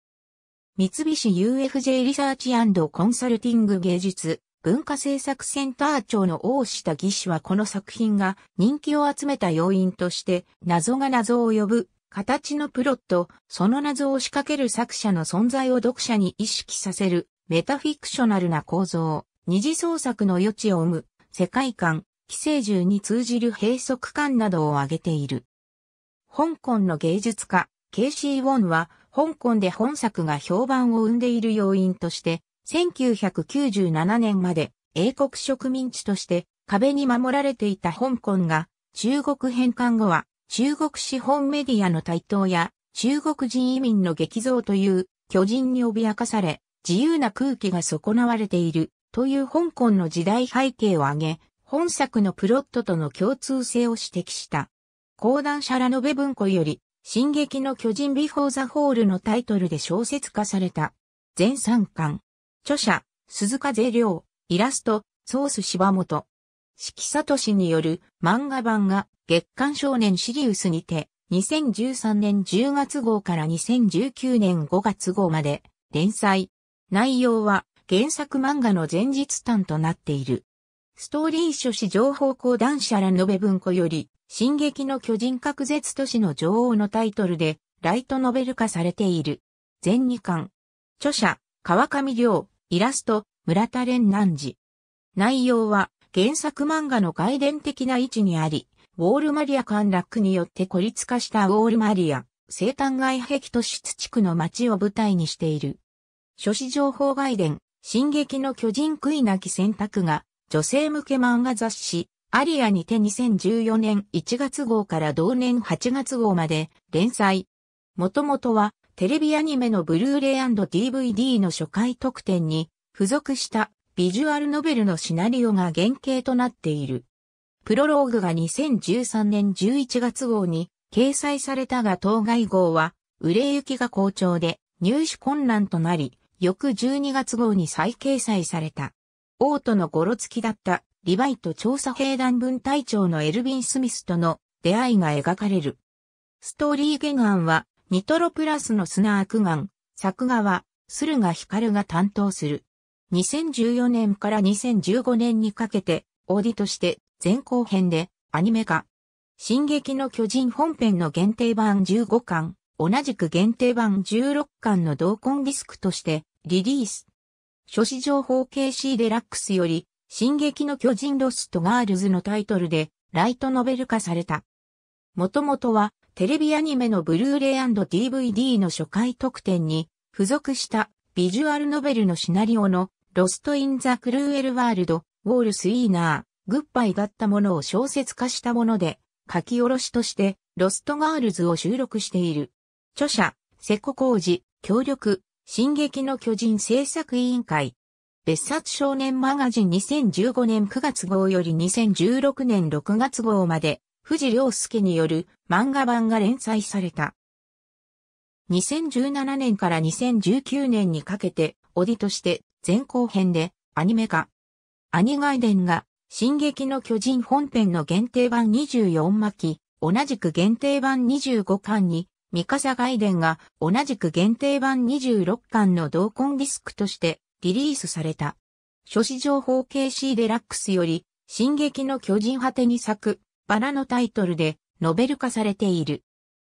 三菱 UFJ リサーチコンサルティング芸術文化政策センター長の大下義氏はこの作品が人気を集めた要因として謎が謎を呼ぶ形のプロット、その謎を仕掛ける作者の存在を読者に意識させるメタフィクショナルな構造、二次創作の余地を生む世界観、寄生獣に通じる閉塞感などを挙げている。香港の芸術家、ケイシー・ウォンは、香港で本作が評判を生んでいる要因として、1997年まで英国植民地として壁に守られていた香港が、中国返還後は、中国資本メディアの台頭や、中国人移民の激増という巨人に脅かされ、自由な空気が損なわれているという香港の時代背景を挙げ、本作のプロットとの共通性を指摘した。講談社ラノベ文庫より、進撃の巨人ビフォーザホールのタイトルで小説化された。全3巻。著者、鈴鹿風良、イラスト、ソース柴本。四季里氏による漫画版が月刊少年シリウスにて、2013年10月号から2019年5月号まで連載。内容は原作漫画の前日譚となっている。ストーリー書士情報講談社らノべ文庫より進撃の巨人格絶都市の女王のタイトルで、ライトノベル化されている。全2巻。著者、川上良、イラスト、村田蓮南寺。内容は、原作漫画の外伝的な位置にあり、ウォールマリア陥落によって孤立化したウォールマリア、生誕外壁都市地区の町を舞台にしている。諸子情報外伝、進撃の巨人悔いなき選択が、女性向け漫画雑誌、アリアにて2014年1月号から同年8月号まで連載。もともとはテレビアニメのブルーレイ &DVD の初回特典に付属したビジュアルノベルのシナリオが原型となっている。プロローグが2013年11月号に掲載されたが当該号は売れ行きが好調で入手困難となり、翌12月号に再掲載された。王都のごろつきだったリバイト調査兵団分隊長のエルビン・スミスとの出会いが描かれる。ストーリー原ンは、ニトロプラスの砂悪眼、作画は、駿河光が担当する。2014年から2015年にかけて、オーディとして前後編でアニメ化。進撃の巨人本編の限定版15巻、同じく限定版16巻の同梱ディスクとしてリリース。書誌情報シ c デラックスより進撃の巨人ロストガールズのタイトルでライトノベル化された。もともとはテレビアニメのブルーレイ &DVD の初回特典に付属したビジュアルノベルのシナリオのロスト・イン・ザ・クルーエル・ワールド、ウォール・スイーナー、グッバイだったものを小説化したもので書き下ろしとしてロストガールズを収録している。著者、瀬古浩二、協力、進撃の巨人制作委員会。別冊少年マガジン2015年9月号より2016年6月号まで、藤良介による漫画版が連載された。2017年から2019年にかけて、折として前後編でアニメ化。アニガイデンが、進撃の巨人本編の限定版24巻、同じく限定版25巻に、ミカサガイデンが同じく限定版26巻の同梱ディスクとしてリリースされた。初始情報 KC デラックスより、進撃の巨人果てに咲く、バラのタイトルで、ノベル化されている。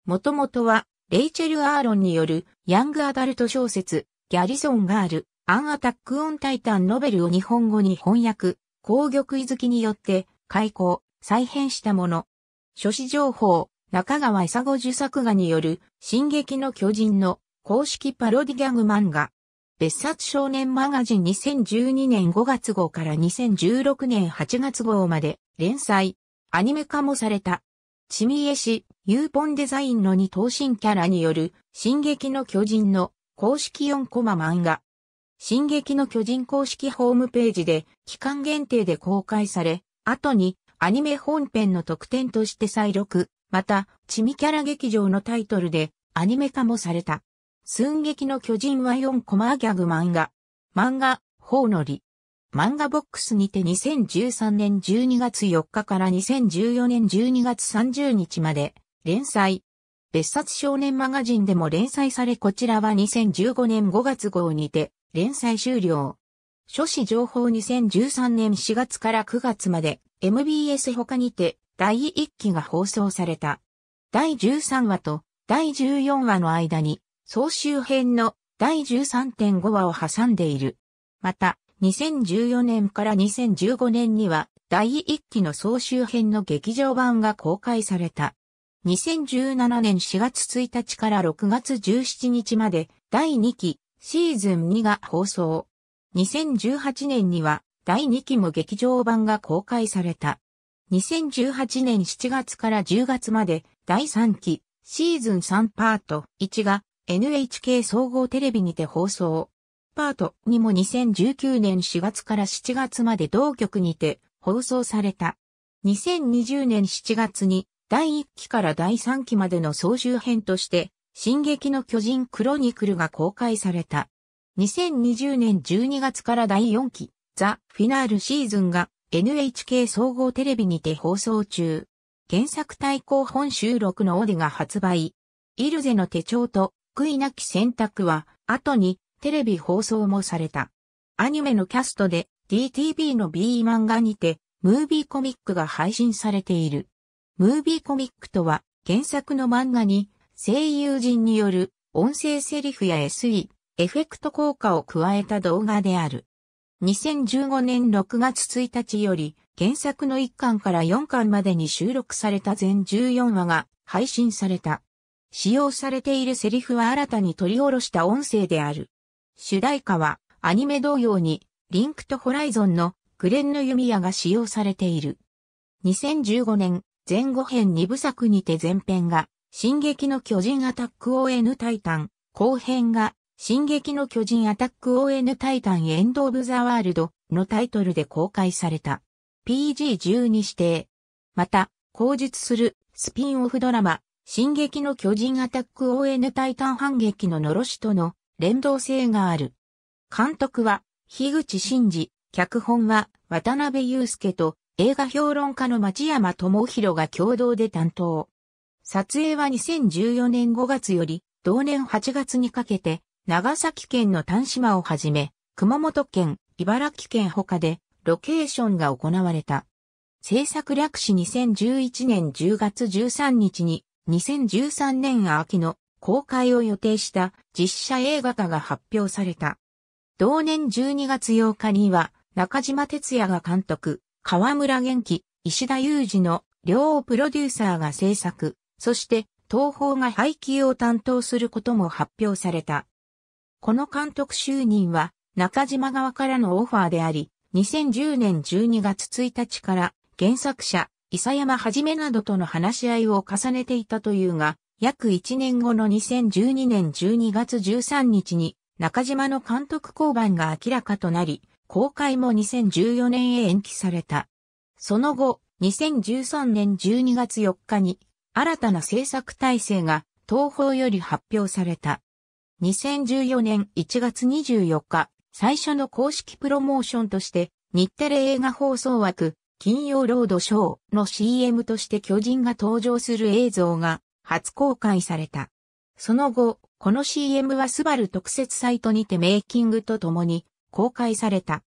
もともとは、レイチェル・アーロンによる、ヤングアダルト小説、ギャリソン・ガール、アン・アタック・オン・タイタンノベルを日本語に翻訳、攻撃好きによって、開講、再編したもの。書誌情報、中川エサゴ受作画による、進撃の巨人の公式パロディギャグ漫画、別冊少年マガジン2012年5月号から2016年8月号まで連載、アニメ化もされた。ちみえ氏、ユーポンデザインの二等身キャラによる、進撃の巨人の公式4コマ漫画。進撃の巨人公式ホームページで期間限定で公開され、後にアニメ本編の特典として再録、また、ちみキャラ劇場のタイトルでアニメ化もされた。寸劇の巨人は4コマギャグ漫画。漫画、法のり。漫画ボックスにて2013年12月4日から2014年12月30日まで連載。別冊少年マガジンでも連載されこちらは2015年5月号にて連載終了。書誌情報2013年4月から9月まで MBS 他にて第1期が放送された。第13話と第14話の間に総集編の第13.5話を挟んでいる。また、2014年から2015年には、第1期の総集編の劇場版が公開された。2017年4月1日から6月17日まで第2期シーズン2が放送。2018年には第2期も劇場版が公開された。2018年7月から10月まで第3期シーズン3パート1が NHK 総合テレビにて放送。パート2も2019年4月から7月まで同局にて放送された。2020年7月に第1期から第3期までの総集編として、進撃の巨人クロニクルが公開された。2020年12月から第4期、ザ・フィナールシーズンが NHK 総合テレビにて放送中。原作対抗本収録のオーディが発売。イルゼの手帳と悔いなき選択は、後にテレビ放送もされた。アニメのキャストで DTV の B 漫画にて、ムービーコミックが配信されている。ムービーコミックとは、原作の漫画に、声優陣による音声セリフや SE、エフェクト効果を加えた動画である。2015年6月1日より、原作の1巻から4巻までに収録された全14話が配信された。使用されているセリフは新たに取り下ろした音声である。主題歌はアニメ同様にリンクとホライゾンのグレンの弓矢が使用されている。2015年前後編2部作にて前編が進撃の巨人アタック ON タイタン、後編が進撃の巨人アタック ON タイタンエンド・オブ・ザ・ワールドのタイトルで公開された。PG12 指定。また、口述するスピンオフドラマ進撃の巨人アタック ON タイタン反撃ののろしとの連動性がある。監督は、樋口真嗣、脚本は、渡辺祐介と、映画評論家の町山智弘が共同で担当。撮影は2014年5月より、同年8月にかけて、長崎県の丹島をはじめ、熊本県、茨城県他で、ロケーションが行われた。制作略史2011年10月13日に2013年秋の公開を予定した実写映画化が発表された。同年12月8日には中島哲也が監督、河村元気、石田裕二の両プロデューサーが制作、そして東宝が配給を担当することも発表された。この監督就任は中島側からのオファーであり、2010年12月1日から原作者佐山はじめなどとの話し合いを重ねていたというが、約1年後の2012年12月13日に中島の監督降板が明らかとなり、公開も2014年へ延期された。その後、2013年12月4日に新たな制作体制が東方より発表された。2014年1月24日、最初の公式プロモーションとして日テレ映画放送枠金曜ロードショーの CM として巨人が登場する映像が初公開された。その後、この CM はスバル特設サイトにてメイキングとともに公開された。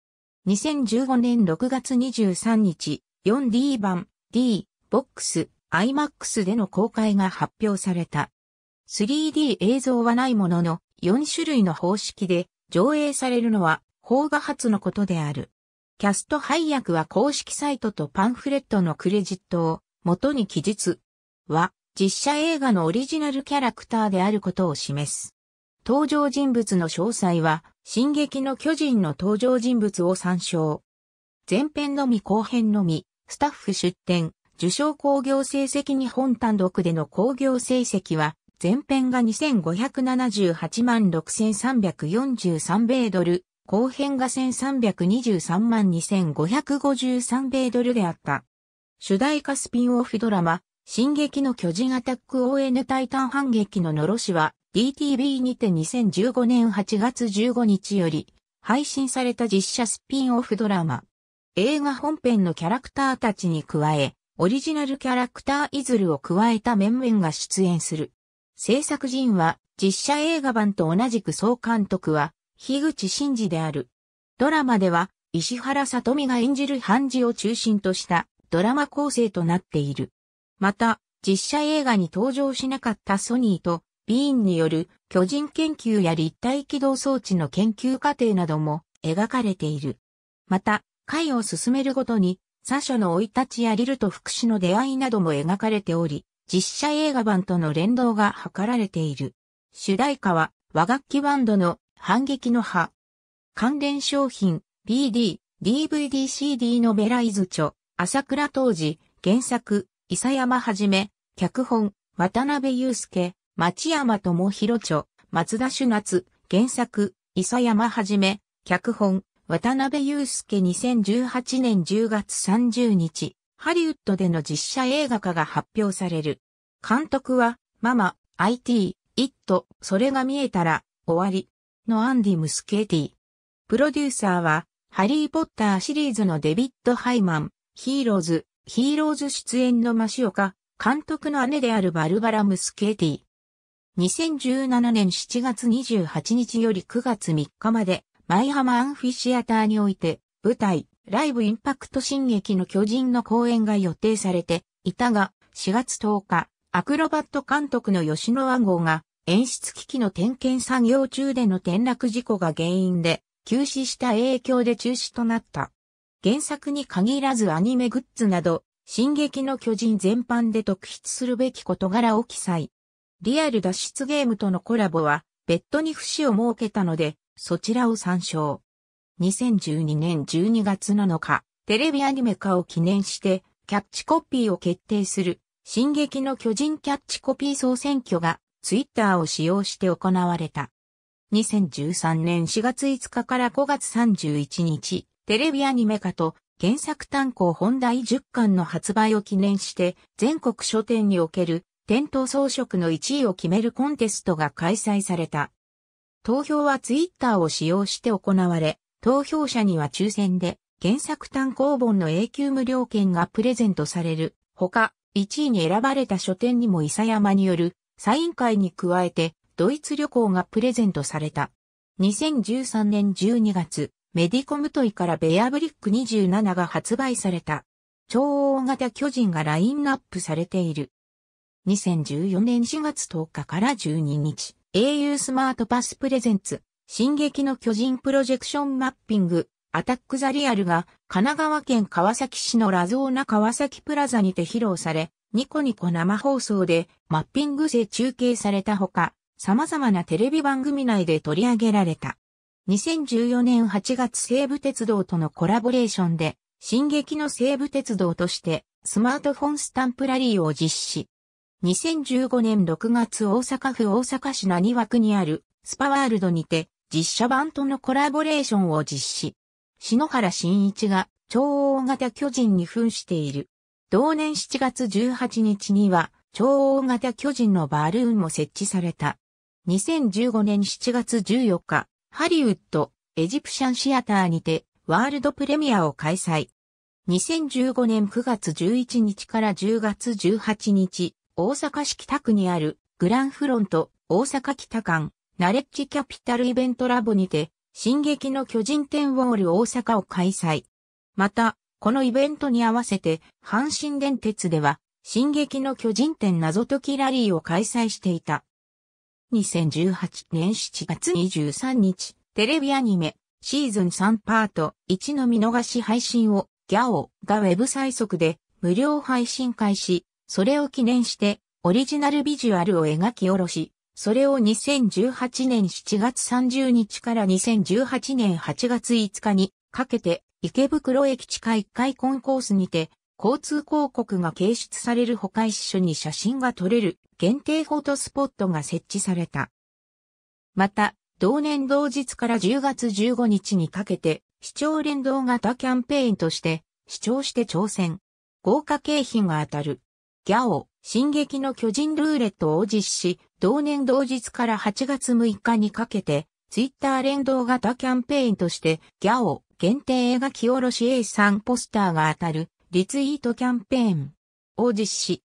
2015年6月23日、4D 版 D、ボックス、IMAX での公開が発表された。3D 映像はないものの、4種類の方式で上映されるのは、邦画初のことである。キャスト配役は公式サイトとパンフレットのクレジットを元に記述は実写映画のオリジナルキャラクターであることを示す。登場人物の詳細は、進撃の巨人の登場人物を参照。前編のみ後編のみ、スタッフ出展、受賞工業成績日本単独での工業成績は、前編が2578万6343米ドル、後編が1323万2553米ドルであった。主題歌スピンオフドラマ、進撃の巨人アタック ON タイタン反撃ののろしは、DTV にて2015年8月15日より、配信された実写スピンオフドラマ。映画本編のキャラクターたちに加え、オリジナルキャラクターイズルを加えた面々が出演する。制作陣は実写映画版と同じく総監督は樋口真嗣である。ドラマでは、石原さとみが演じる判事を中心としたドラマ構成となっている。また、実写映画に登場しなかったソニーとビーンによる巨人研究や立体起動装置の研究過程なども描かれている。また、回を進めるごとに、サショの追い立ちやリルと福祉の出会いなども描かれており、実写映画版との連動が図られている。主題歌は和楽器バンドの反撃の葉。関連商品、BD、DVD、CD のベライズ著、朝倉当時、原作、伊佐山はじめ、脚本、渡辺祐介、町山智博著、松田主夏、原作、伊佐山はじめ、脚本、渡辺祐介2018年10月30日、ハリウッドでの実写映画化が発表される。監督は、ママ、IT、イット、それが見えたら、終わり、のアンディ・ムスケーティ。プロデューサーは、ハリー・ポッターシリーズのデビッド・ハイマン、ヒーローズ、ヒーローズ出演のマシオカ、監督の姉であるバルバラ・ムスケーティ。2017年7月28日より9月3日まで、舞浜アンフィシアターにおいて、舞台、ライブインパクト進撃の巨人の公演が予定されていたが、4月10日、アクロバット監督の吉野和号が演出機器の点検作業中での転落事故が原因で、休止した影響で中止となった。原作に限らずアニメグッズなど、進撃の巨人全般で特筆するべき事柄を記載。リアル脱出ゲームとのコラボは、別途に節を設けたので、そちらを参照。2012年12月7日、テレビアニメ化を記念して、キャッチコピーを決定する、進撃の巨人キャッチコピー総選挙がツイッターを使用して行われた。2013年4月5日から5月31日、テレビアニメ化と原作単行本第10巻の発売を記念して全国書店における店頭装飾の1位を決めるコンテストが開催された。投票はツイッターを使用して行われ、投票者には抽選で原作単行本の永久無料券がプレゼントされる。ほか、1位に選ばれた書店にも伊佐山によるサイン会に加えて、ドイツ旅行がプレゼントされた。2013年12月、メディコムトイからベアブリック27が発売された。超大型巨人がラインナップされている。2014年4月10日から12日、au スマートパスプレゼンツ、進撃の巨人プロジェクションマッピング、アタックザリアルが神奈川県川崎市のラゾーナ川崎プラザにて披露され、ニコニコ生放送でマッピングで中継されたほか、様々なテレビ番組内で取り上げられた。2014年8月西武鉄道とのコラボレーションで、進撃の西武鉄道としてスマートフォンスタンプラリーを実施。2015年6月大阪府大阪市何枠にあるスパワールドにて実写版とのコラボレーションを実施。篠原慎一が超大型巨人に扮している同年7月18日には、超大型巨人のバルーンも設置された。2015年7月14日、ハリウッド、エジプシャンシアターにて、ワールドプレミアを開催。2015年9月11日から10月18日、大阪市北区にあるグランフロント大阪北間ナレッジキャピタルイベントラボにて、進撃の巨人展ウォール大阪を開催。また、このイベントに合わせて、阪神電鉄では、進撃の巨人展謎解きラリーを開催していた。2018年7月23日、テレビアニメ、シーズン3パート1の見逃し配信を、ギャオがウェブ最速で無料配信開始、それを記念して、オリジナルビジュアルを描き下ろし、それを2018年7月30日から2018年8月5日にかけて池袋駅地下1階コンコースにて、交通広告が掲出される他一緒に写真が撮れる限定フォトスポットが設置された。また、同年同日から10月15日にかけて、市長連動型キャンペーンとして、市長して挑戦。豪華景品が当たる。ギャオ、進撃の巨人ルーレットを実施、同年同日から8月6日にかけて、ツイッター連動型キャンペーンとして、ギャオ、限定描き下ろし A さんポスターが当たるリツイートキャンペーンを実施。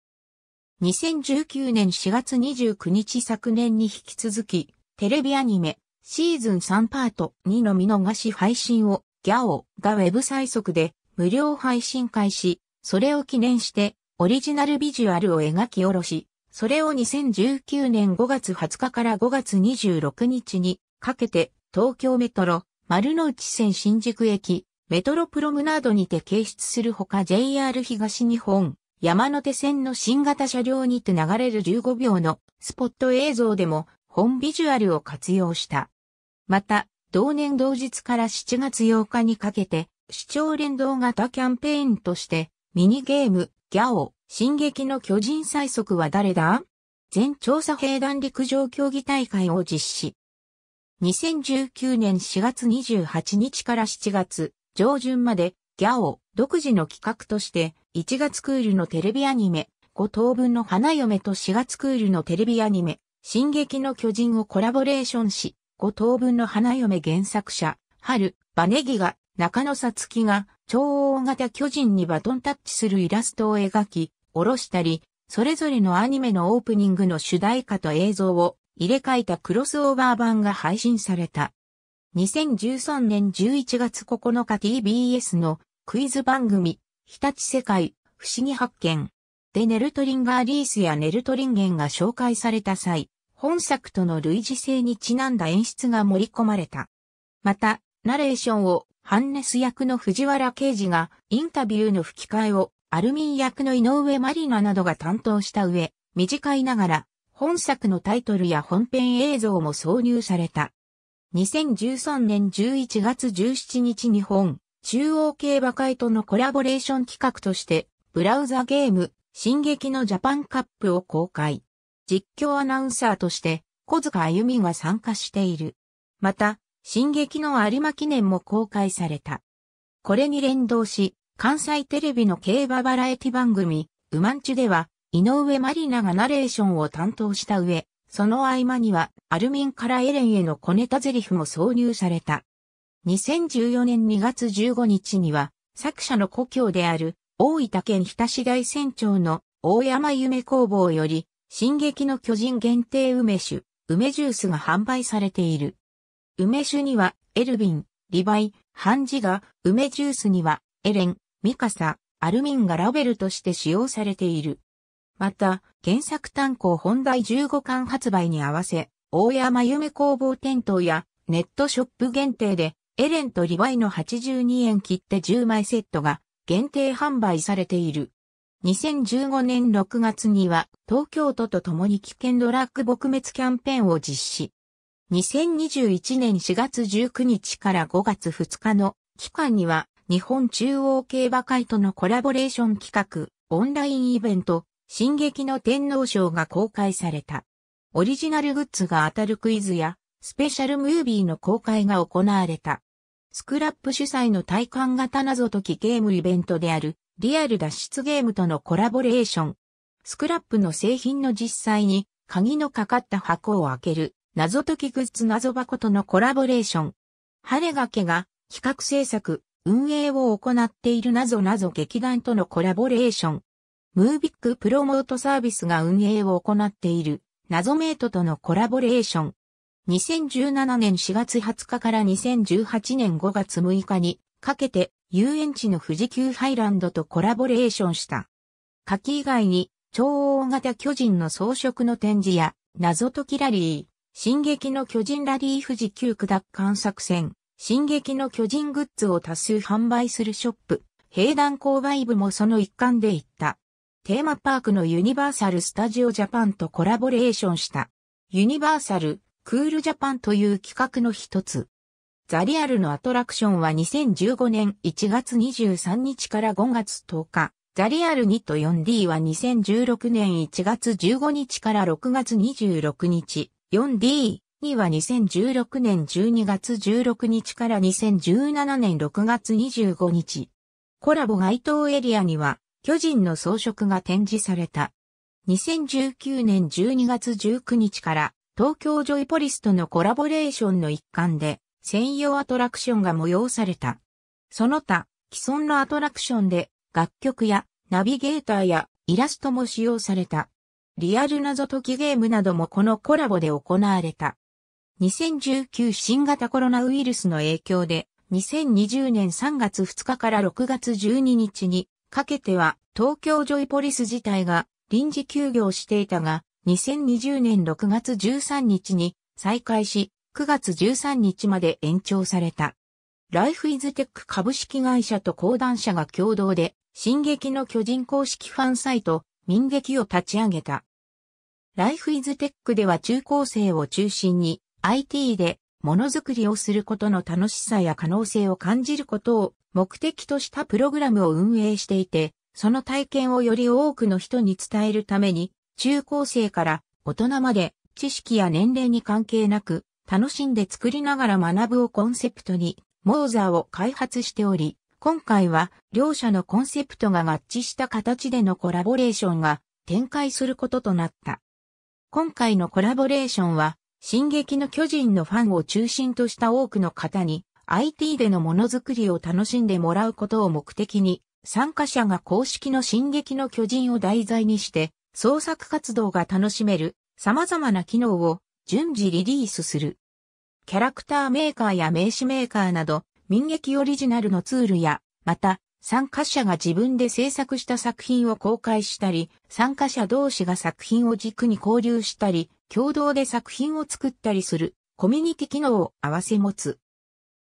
2019年4月29日昨年に引き続き、テレビアニメシーズン3パート2の見逃し配信をギャオがウェブ最速で無料配信開始、それを記念してオリジナルビジュアルを描き下ろし、それを2019年5月20日から5月26日にかけて東京メトロ丸の内線新宿駅、メトロプロムナードにて掲出するほか JR 東日本、山手線の新型車両にて流れる15秒のスポット映像でも本ビジュアルを活用した。また、同年同日から7月8日にかけて、視聴連動型キャンペーンとして、ミニゲーム、ギャオ、進撃の巨人最速は誰だ全調査兵団陸上競技大会を実施。2019年4月28日から7月上旬までギャオ独自の企画として1月クールのテレビアニメ5等分の花嫁と4月クールのテレビアニメ進撃の巨人をコラボレーションし5等分の花嫁原作者春バネギが中野さつきが超大型巨人にバトンタッチするイラストを描き、下ろしたり、それぞれのアニメのオープニングの主題歌と映像を入れ替えたクロスオーバー版が配信された。2013年11月9日 TBS のクイズ番組、日立世界、不思議発見。でネルトリンガーリースやネルトリンゲンが紹介された際、本作との類似性にちなんだ演出が盛り込まれた。また、ナレーションをハンネス役の藤原刑事が、インタビューの吹き替えをアルミン役の井上マリナなどが担当した上、短いながら本作のタイトルや本編映像も挿入された。2013年11月17日日本、中央競馬会とのコラボレーション企画として、ブラウザゲーム、進撃のジャパンカップを公開。実況アナウンサーとして、小塚あゆみが参加している。また、進撃の有馬記念も公開された。これに連動し、関西テレビの競馬バラエティ番組、うまんちゅでは、井上まりながナレーションを担当した上、その合間には、アルミンからエレンへの小ネタ台詞も挿入された。2014年2月15日には、作者の故郷である、大分県日田市大船長の大山夢工房より、進撃の巨人限定梅酒、梅ジュースが販売されている。梅酒には、エルヴィン、リヴァイ、ハンジが、梅ジュースには、エレン、ミカサ、アルミンがラベルとして使用されている。また、原作単行本第15巻発売に合わせ、大山夢工房店頭やネットショップ限定で、エレンとリヴァイの82円切手10枚セットが限定販売されている。2015年6月には東京都と共に危険ドラッグ撲滅キャンペーンを実施。2021年4月19日から5月2日の期間には日本中央競馬会とのコラボレーション企画、オンラインイベント、進撃の天皇賞が公開された。オリジナルグッズが当たるクイズや、スペシャルムービーの公開が行われた。スクラップ主催の体感型謎解きゲームイベントである、リアル脱出ゲームとのコラボレーション。スクラップの製品の実際に、鍵のかかった箱を開ける、謎解きグッズ謎箱とのコラボレーション。晴れがけが、企画制作、運営を行っている謎謎劇団とのコラボレーション。ムービックプロモートサービスが運営を行っている、謎メイトとのコラボレーション。2017年4月20日から2018年5月6日にかけて遊園地の富士急ハイランドとコラボレーションした。柿以外に超大型巨人の装飾の展示や謎解きラリー、進撃の巨人ラリー富士急区奪還作戦、進撃の巨人グッズを多数販売するショップ、兵団購買部もその一環で行った。テーマパークのユニバーサル・スタジオ・ジャパンとコラボレーションした、ユニバーサル・クール・ジャパンという企画の一つ。ザ・リアルのアトラクションは2015年1月23日から5月10日、ザ・リアル2と 4D は2016年1月15日から6月26日、4D には2016年12月16日から2017年6月25日。コラボ該当エリアには、巨人の装飾が展示された。2019年12月19日から東京ジョイポリスとのコラボレーションの一環で専用アトラクションが催された。その他、既存のアトラクションで楽曲やナビゲーターやイラストも使用された。リアル謎解きゲームなどもこのコラボで行われた。2019新型コロナウイルスの影響で2020年3月2日から6月12日にかけては東京ジョイポリス自体が臨時休業していたが、2020年6月13日に再開し、9月13日まで延長された。ライフイズテック株式会社と講談社が共同で、進撃の巨人公式ファンサイト、民劇を立ち上げた。ライフイズテックでは中高生を中心に、IT でものづくりをすることの楽しさや可能性を感じることを目的としたプログラムを運営していて、その体験をより多くの人に伝えるために、中高生から大人まで知識や年齢に関係なく、楽しんで作りながら学ぶをコンセプトに、モーザーを開発しており、今回は両者のコンセプトが合致した形でのコラボレーションが展開することとなった。今回のコラボレーションは、進撃の巨人のファンを中心とした多くの方に IT でのものづくりを楽しんでもらうことを目的に、参加者が公式の進撃の巨人を題材にして、創作活動が楽しめる様々な機能を順次リリースする。キャラクターメーカーや名刺メーカーなど、民劇オリジナルのツールや、また、参加者が自分で制作した作品を公開したり、参加者同士が作品を軸に交流したり、共同で作品を作ったりするコミュニティ機能を合わせ持つ。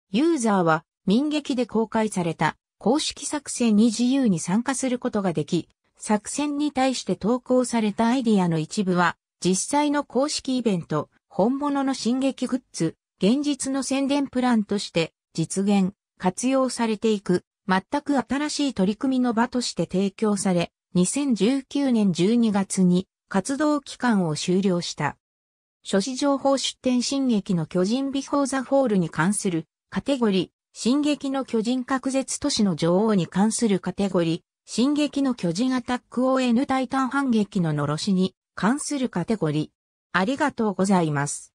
ユーザーは民劇で公開された公式作戦に自由に参加することができ、作戦に対して投稿されたアイディアの一部は、実際の公式イベント、本物の進撃グッズ、現実の宣伝プランとして実現、活用されていく、全く新しい取り組みの場として提供され、2019年12月に活動期間を終了した。諸事情報出展進撃の巨人ビフォーザホールに関するカテゴリー、進撃の巨人隔絶都市の女王に関するカテゴリー、進撃の巨人アタック ON タイタン反撃の呪しに関するカテゴリー。ありがとうございます。